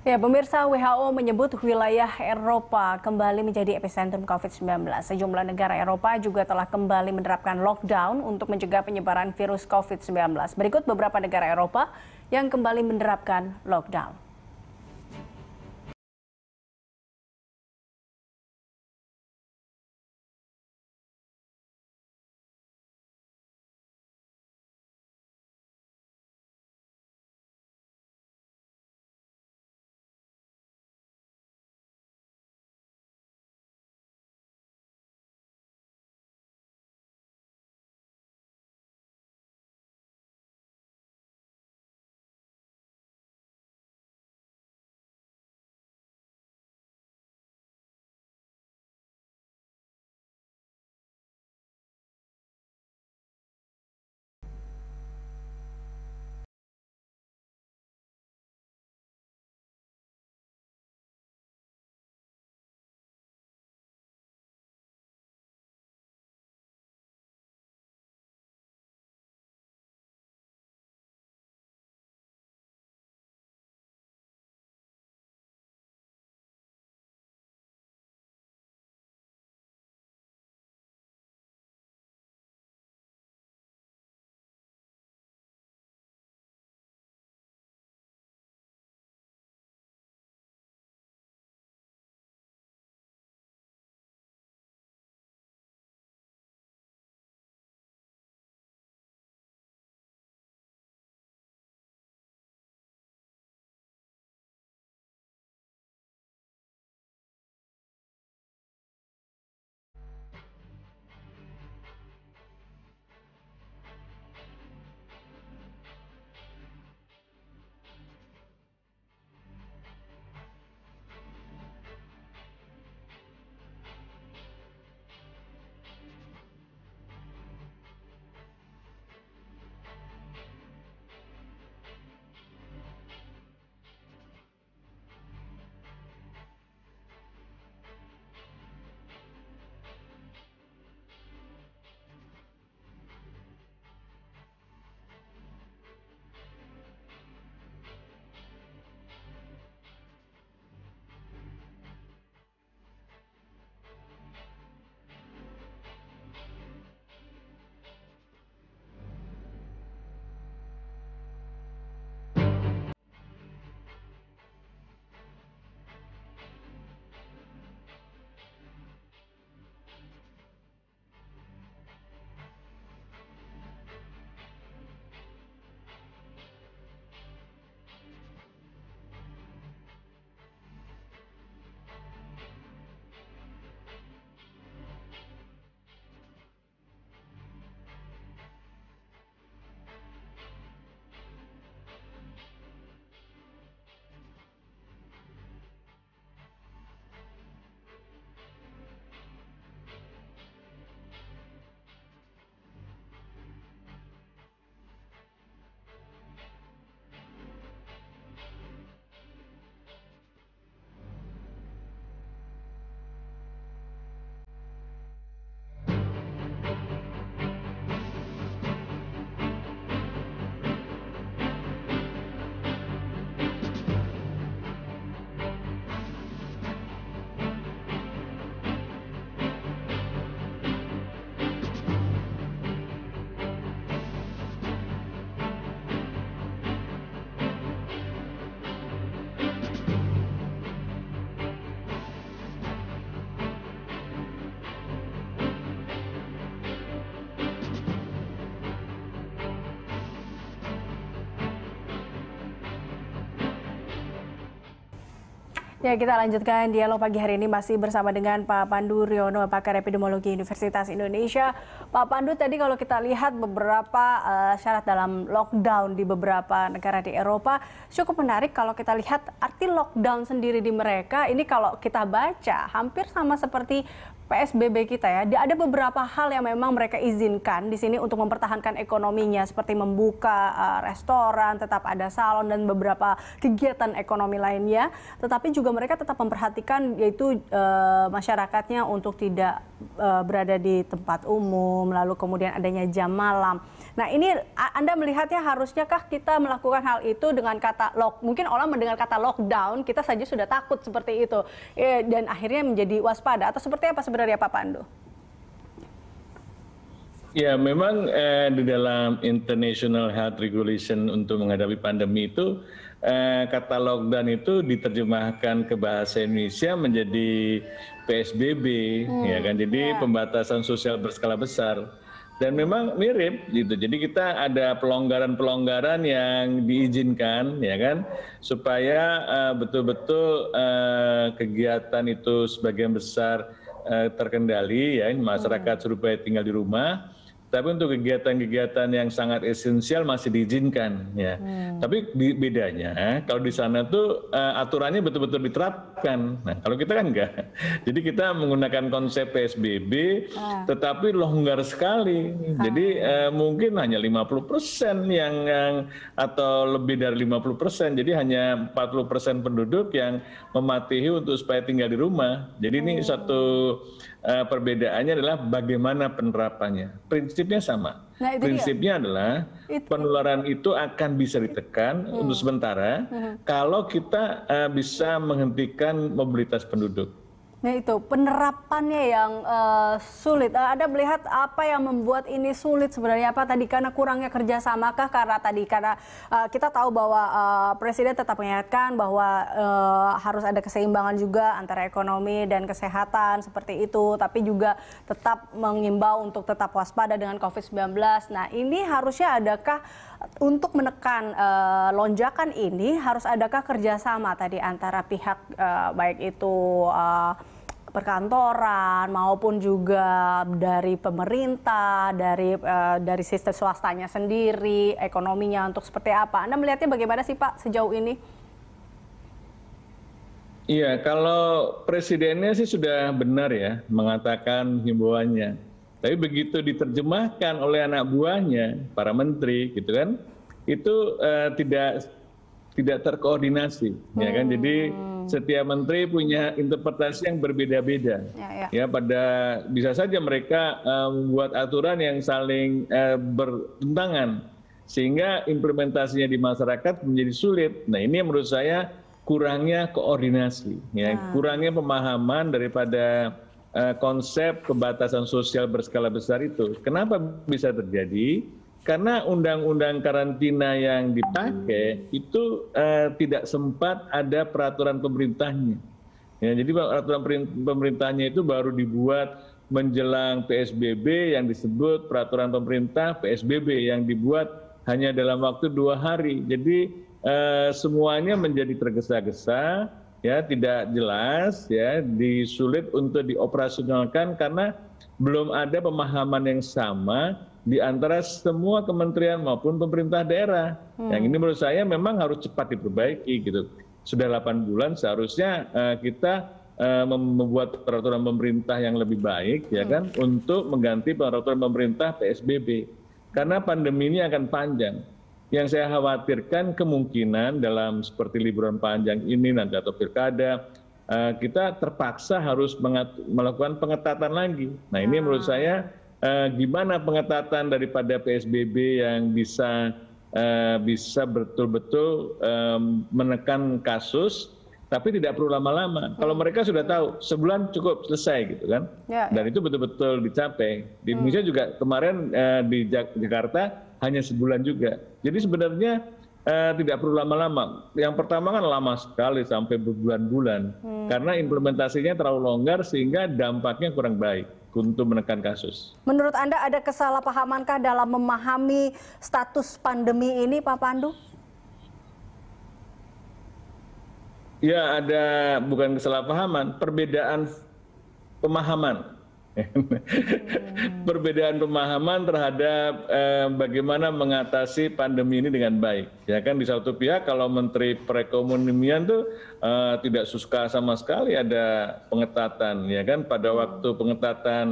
Ya, pemirsa WHO menyebut wilayah Eropa kembali menjadi epicentrum COVID-19. Sejumlah negara Eropa juga telah kembali menerapkan lockdown untuk mencegah penyebaran virus COVID-19. Berikut beberapa negara Eropa yang kembali menerapkan lockdown. Ya, kita lanjutkan dialog pagi hari ini masih bersama dengan Pak Pandu Riono, pakar epidemiologi Universitas Indonesia. Pak Pandu, tadi kalau kita lihat beberapa uh, syarat dalam lockdown di beberapa negara di Eropa, cukup menarik kalau kita lihat arti lockdown sendiri di mereka. Ini kalau kita baca hampir sama seperti PSBB kita ya, ada beberapa hal yang memang mereka izinkan di sini untuk mempertahankan ekonominya seperti membuka uh, restoran, tetap ada salon dan beberapa kegiatan ekonomi lainnya. Tetapi juga mereka tetap memperhatikan yaitu uh, masyarakatnya untuk tidak uh, berada di tempat umum, lalu kemudian adanya jam malam. Nah ini Anda melihatnya harusnya kah kita melakukan hal itu dengan kata lock? Mungkin orang mendengar kata lockdown kita saja sudah takut seperti itu Eh, dan akhirnya menjadi waspada atau seperti apa sebenarnya? sebenarnya Pak Pandu? Ya, memang eh, di dalam International Health Regulation untuk menghadapi pandemi itu eh, kata lockdown itu diterjemahkan ke bahasa Indonesia menjadi PSBB, hmm, ya kan? Jadi yeah. pembatasan sosial berskala besar. Dan memang mirip gitu. Jadi kita ada pelonggaran-pelonggaran yang diizinkan, ya kan, supaya eh, betul-betul eh, kegiatan itu sebagian besar Eh, terkendali ya masyarakat hmm. surabaya tinggal di rumah tapi untuk kegiatan-kegiatan yang sangat esensial masih diizinkan ya. Hmm. Tapi di, bedanya kalau di sana tuh uh, aturannya betul-betul diterapkan. Nah, kalau kita kan enggak. Jadi kita menggunakan konsep PSBB ah. tetapi longgar sekali. Ah. Jadi uh, mungkin hanya 50% yang, yang atau lebih dari 50%. Jadi hanya 40% penduduk yang mematuhi untuk supaya tinggal di rumah. Jadi hmm. ini oh. satu uh, perbedaannya adalah bagaimana penerapannya. Prinsip prinsipnya sama. Nah, itu prinsipnya dia. adalah itu. penularan itu akan bisa ditekan hmm. untuk sementara hmm. kalau kita uh, bisa menghentikan mobilitas penduduk. Nah itu penerapannya yang uh, sulit. Eh, ada melihat apa yang membuat ini sulit sebenarnya apa tadi karena kurangnya kerjasamakah karena tadi karena uh, kita tahu bahwa uh, presiden tetap mengingatkan bahwa uh, harus ada keseimbangan juga antara ekonomi dan kesehatan seperti itu. Tapi juga tetap mengimbau untuk tetap waspada dengan COVID-19. Nah ini harusnya adakah untuk menekan uh, lonjakan ini harus adakah kerjasama tadi antara pihak uh, baik itu uh, perkantoran maupun juga dari pemerintah, dari uh, dari sistem swastanya sendiri, ekonominya untuk seperti apa? Anda melihatnya bagaimana sih Pak sejauh ini? Iya, kalau presidennya sih sudah benar ya mengatakan himbauannya tapi begitu diterjemahkan oleh anak buahnya, para menteri, gitu kan, itu uh, tidak tidak terkoordinasi, hmm. ya kan? Hmm. Jadi setiap menteri punya interpretasi yang berbeda-beda. Ya, ya. ya pada bisa saja mereka membuat eh, membuat aturan yang saling uh, bertentangan, sehingga implementasinya di masyarakat menjadi sulit. Nah ini menurut saya kurangnya koordinasi, ya, ya. kurangnya pemahaman daripada Eh, konsep pembatasan sosial berskala besar itu. Kenapa bisa terjadi? Karena undang-undang karantina yang dipakai itu eh, tidak sempat ada peraturan pemerintahnya. Ya, jadi peraturan pemerintahnya itu baru dibuat menjelang PSBB yang disebut peraturan pemerintah PSBB yang dibuat hanya dalam waktu dua hari. Jadi eh, semuanya menjadi tergesa-gesa ya tidak jelas ya disulit untuk dioperasionalkan karena belum ada pemahaman yang sama di antara semua kementerian maupun pemerintah daerah. Hmm. Yang ini menurut saya memang harus cepat diperbaiki gitu. Sudah 8 bulan seharusnya uh, kita uh, membuat peraturan pemerintah yang lebih baik ya hmm. ya kan untuk mengganti peraturan pemerintah PSBB. Karena pandemi ini akan panjang yang saya khawatirkan kemungkinan dalam seperti liburan panjang ini nanti atau pilkada eh, kita terpaksa harus melakukan pengetatan lagi. Nah ini menurut ah. saya eh, gimana pengetatan daripada PSBB yang bisa eh, bisa betul-betul menekan kasus tapi tidak perlu lama-lama. Hmm. Kalau mereka sudah tahu sebulan cukup selesai gitu kan, ya, ya. dan itu betul-betul dicapai. Di hmm. Indonesia juga kemarin uh, di Jakarta hanya sebulan juga. Jadi sebenarnya uh, tidak perlu lama-lama. Yang pertama kan lama sekali sampai berbulan-bulan hmm. karena implementasinya terlalu longgar sehingga dampaknya kurang baik untuk menekan kasus. Menurut Anda ada kesalahpahamankah dalam memahami status pandemi ini, Pak Pandu? Ya ada bukan kesalahpahaman, perbedaan pemahaman. hmm. perbedaan pemahaman terhadap eh, bagaimana mengatasi pandemi ini dengan baik. Ya kan di satu pihak kalau Menteri Perekonomian tuh eh, tidak suka sama sekali ada pengetatan, ya kan pada hmm. waktu pengetatan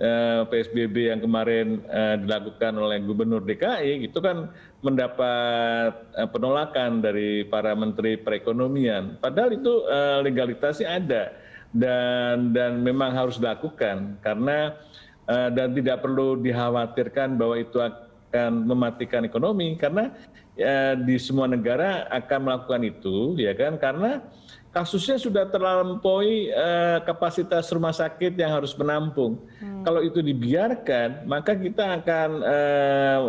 eh, PSBB yang kemarin eh, dilakukan oleh Gubernur DKI itu kan mendapat eh, penolakan dari para menteri perekonomian. Padahal itu eh, legalitasnya ada dan dan memang harus dilakukan karena eh, dan tidak perlu dikhawatirkan bahwa itu akan mematikan ekonomi karena ya, di semua negara akan melakukan itu ya kan karena kasusnya sudah terlampaui eh, kapasitas rumah sakit yang harus menampung. Hmm. Kalau itu dibiarkan, maka kita akan eh,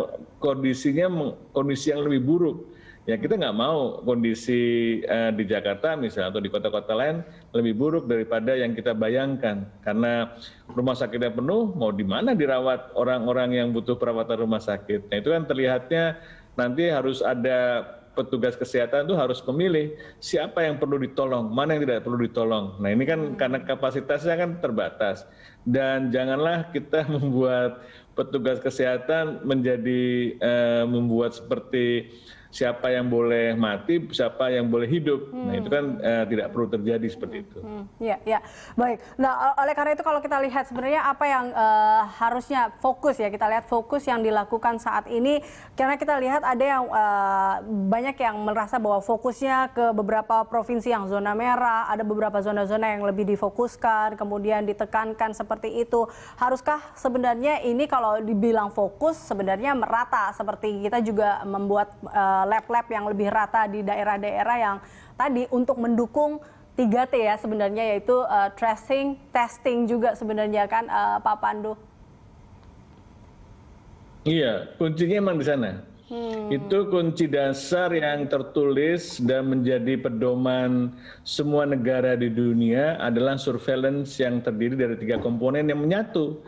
kondisinya kondisi yang lebih buruk. Ya kita nggak mau kondisi uh, di Jakarta misalnya atau di kota-kota lain lebih buruk daripada yang kita bayangkan karena rumah sakitnya penuh mau di mana dirawat orang-orang yang butuh perawatan rumah sakit. Nah itu kan terlihatnya nanti harus ada petugas kesehatan itu harus memilih siapa yang perlu ditolong, mana yang tidak perlu ditolong. Nah ini kan hmm. karena kapasitasnya kan terbatas dan janganlah kita membuat petugas kesehatan menjadi eh, membuat seperti siapa yang boleh mati, siapa yang boleh hidup. Nah, hmm. Nah itu kan uh, tidak perlu terjadi seperti itu. Hmm. hmm. Ya, ya, baik. Nah oleh karena itu kalau kita lihat sebenarnya apa yang uh, harusnya fokus ya kita lihat fokus yang dilakukan saat ini karena kita lihat ada yang uh, banyak yang merasa bahwa fokusnya ke beberapa provinsi yang zona merah, ada beberapa zona-zona yang lebih difokuskan, kemudian ditekankan seperti itu. Haruskah sebenarnya ini kalau kalau dibilang fokus sebenarnya merata seperti kita juga membuat eh, lab-lab uh, yang lebih rata di daerah-daerah yang tadi untuk mendukung 3T ya sebenarnya yaitu uh, tracing, testing juga sebenarnya kan uh, Pak Pandu. Iya, kuncinya emang di sana. Hmm. Itu kunci dasar yang tertulis dan menjadi pedoman semua negara di dunia adalah surveillance yang terdiri dari tiga komponen yang menyatu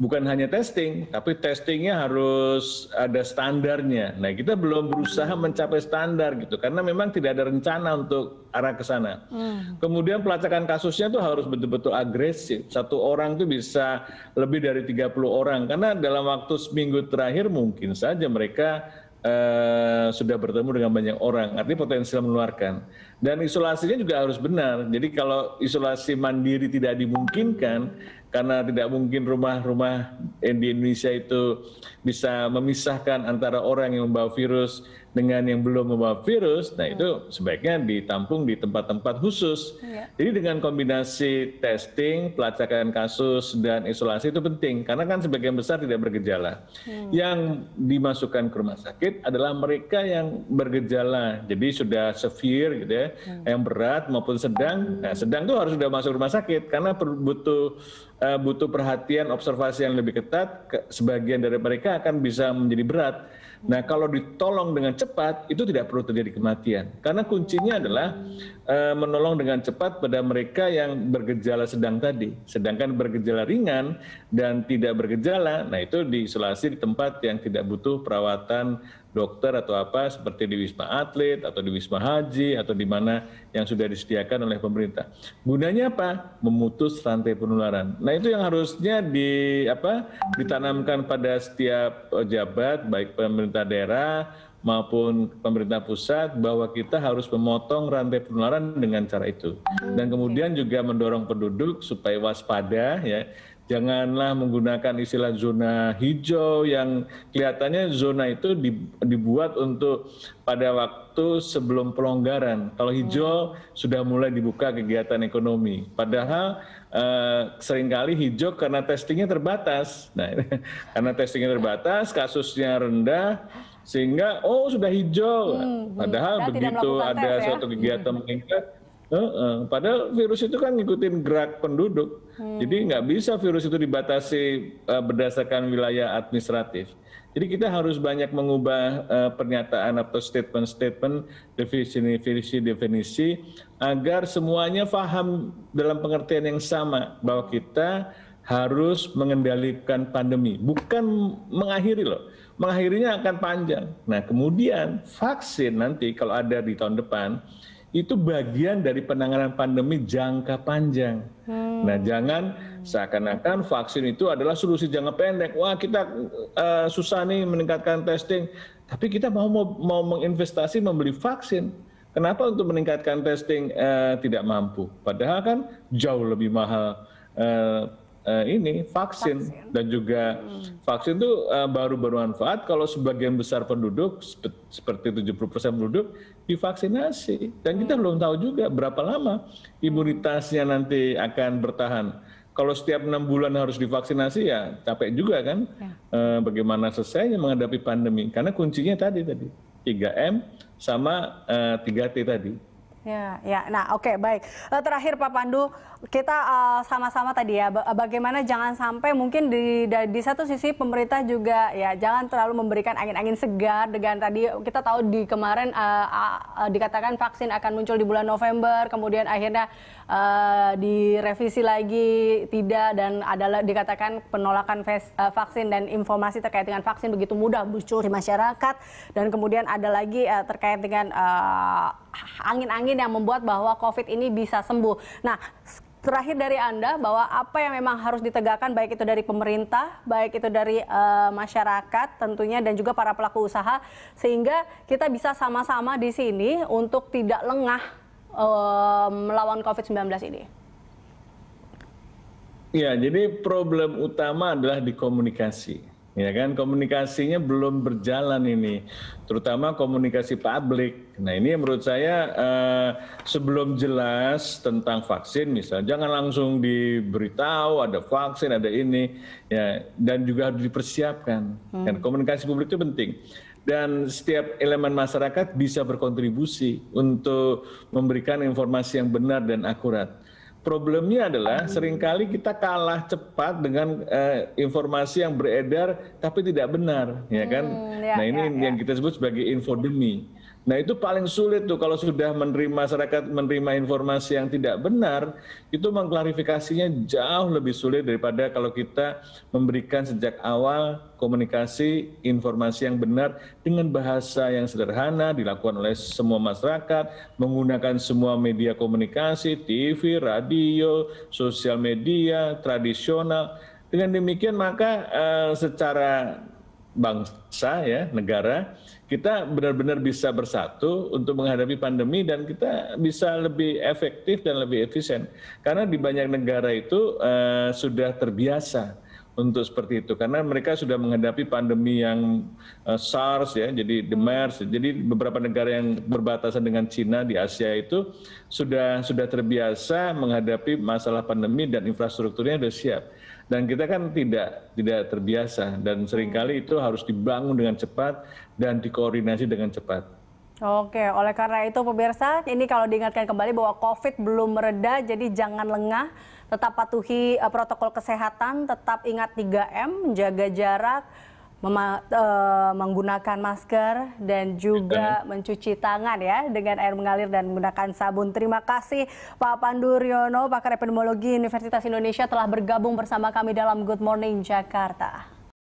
bukan hanya testing, tapi testingnya harus ada standarnya. Nah, kita belum berusaha mencapai standar gitu, karena memang tidak ada rencana untuk arah ke sana. Hmm. Kemudian pelacakan kasusnya itu harus betul-betul agresif. Satu orang itu bisa lebih dari 30 orang, karena dalam waktu seminggu terakhir mungkin saja mereka Uh, sudah bertemu dengan banyak orang, artinya potensial menularkan. Dan isolasinya juga harus benar. Jadi kalau isolasi mandiri tidak dimungkinkan, karena tidak mungkin rumah-rumah di Indonesia itu bisa memisahkan antara orang yang membawa virus dengan yang belum membawa virus, nah itu sebaiknya ditampung di tempat-tempat khusus. Iya. Jadi dengan kombinasi testing, pelacakan kasus, dan isolasi itu penting, karena kan sebagian besar tidak bergejala. Hmm. Yang dimasukkan ke rumah sakit adalah mereka yang bergejala, jadi sudah severe gitu ya, hmm. yang berat maupun sedang. Nah sedang itu harus sudah masuk rumah sakit, karena butuh eh, butuh perhatian observasi yang lebih ketat, sebagian dari mereka akan bisa menjadi berat. Nah, kalau ditolong dengan cepat, itu tidak perlu terjadi kematian. Karena kuncinya adalah e, menolong dengan cepat pada mereka yang bergejala sedang tadi. Sedangkan bergejala ringan dan tidak bergejala, nah itu diisolasi di tempat yang tidak butuh perawatan dokter atau apa seperti di Wisma Atlet atau di Wisma Haji atau di mana yang sudah disediakan oleh pemerintah. Gunanya apa? Memutus rantai penularan. Nah, itu yang harusnya di apa ditanamkan pada setiap pejabat baik pemerintah daerah maupun pemerintah pusat bahwa kita harus memotong rantai penularan dengan cara itu. Dan hmm, kemudian juga mendorong penduduk supaya waspada ya janganlah menggunakan istilah zona hijau yang kelihatannya zona itu dibuat untuk pada waktu sebelum pelonggaran. Kalau hijau hmm. sudah mulai dibuka kegiatan ekonomi, padahal eh, seringkali hijau karena testingnya terbatas. Nah, karena testingnya terbatas, kasusnya rendah, sehingga oh sudah hijau. Hmm, Padahal begitu ada tes, ya? suatu kegiatan hmm. meningkat, Uh, padahal virus itu kan ngikutin gerak penduduk, hmm. jadi nggak bisa virus itu dibatasi uh, berdasarkan wilayah administratif. Jadi kita harus banyak mengubah uh, pernyataan atau statement-statement, definisi-definisi, agar semuanya paham dalam pengertian yang sama bahwa kita harus mengendalikan pandemi, bukan mengakhiri loh. Mengakhirinya akan panjang. Nah kemudian vaksin nanti kalau ada di tahun depan itu bagian dari penanganan pandemi jangka panjang. Hmm. Nah, jangan seakan-akan vaksin itu adalah solusi jangka pendek. Wah, kita uh, susah nih meningkatkan testing, tapi kita mau mau, mau menginvestasi membeli vaksin. Kenapa untuk meningkatkan testing uh, tidak mampu? Padahal kan jauh lebih mahal uh, Eh, ini vaksin, vaksin. dan juga hmm. vaksin itu uh, eh, baru bermanfaat kalau sebagian besar penduduk sep seperti 70% penduduk divaksinasi dan hmm. kita belum tahu juga berapa lama imunitasnya nanti akan bertahan. Kalau setiap enam bulan harus divaksinasi ya capek juga kan ya. Uh, bagaimana selesainya menghadapi pandemi karena kuncinya tadi tadi 3M sama uh, 3T tadi. Ya, ya. Nah, oke, okay, baik. Eh, terakhir Pak Pandu, kita eh, sama-sama uh, tadi ya, bagaimana jangan sampai mungkin di di satu sisi pemerintah juga ya jangan terlalu memberikan angin-angin segar dengan tadi kita tahu di kemarin uh, uh, dikatakan vaksin akan muncul di bulan November, kemudian akhirnya uh, direvisi lagi tidak dan adalah dikatakan penolakan ves, uh, vaksin dan informasi terkait dengan vaksin begitu mudah muncul di masyarakat dan kemudian ada lagi uh, terkait dengan uh, angin-angin yang membuat bahwa COVID ini bisa sembuh. Nah, terakhir dari Anda bahwa apa yang memang harus ditegakkan baik itu dari pemerintah, baik itu dari uh, masyarakat tentunya dan juga para pelaku usaha sehingga kita bisa sama-sama di sini untuk tidak lengah uh, melawan COVID-19 ini. Ya, jadi problem utama adalah di komunikasi ya kan komunikasinya belum berjalan ini terutama komunikasi publik nah ini menurut saya eh, sebelum jelas tentang vaksin misalnya jangan langsung diberitahu ada vaksin ada ini ya dan juga harus dipersiapkan hmm. kan komunikasi publik itu penting dan setiap elemen masyarakat bisa berkontribusi untuk memberikan informasi yang benar dan akurat problemnya adalah seringkali kita kalah cepat dengan uh, informasi yang beredar tapi tidak benar, ya kan? Hmm, ya, nah ini ya, ya. yang kita sebut sebagai infodemi. Nah itu paling sulit tuh kalau sudah menerima masyarakat menerima informasi yang tidak benar itu mengklarifikasinya jauh lebih sulit daripada kalau kita memberikan sejak awal komunikasi informasi yang benar dengan bahasa yang sederhana dilakukan oleh semua masyarakat menggunakan semua media komunikasi TV, radio, sosial media, tradisional. Dengan demikian maka uh, secara bangsa ya negara kita benar-benar bisa bersatu untuk menghadapi pandemi dan kita bisa lebih efektif dan lebih efisien karena di banyak negara itu eh, sudah terbiasa untuk seperti itu karena mereka sudah menghadapi pandemi yang uh, SARS ya jadi the MERS jadi beberapa negara yang berbatasan dengan Cina di Asia itu sudah sudah terbiasa menghadapi masalah pandemi dan infrastrukturnya sudah siap dan kita kan tidak tidak terbiasa dan seringkali itu harus dibangun dengan cepat dan dikoordinasi dengan cepat. Oke, oleh karena itu pemirsa, ini kalau diingatkan kembali bahwa COVID belum mereda, jadi jangan lengah, tetap patuhi uh, protokol kesehatan, tetap ingat 3M, menjaga jarak, uh, menggunakan masker dan juga mencuci tangan ya dengan air mengalir dan menggunakan sabun. Terima kasih Pak Pandu Riono, pakar epidemiologi Universitas Indonesia telah bergabung bersama kami dalam Good Morning Jakarta.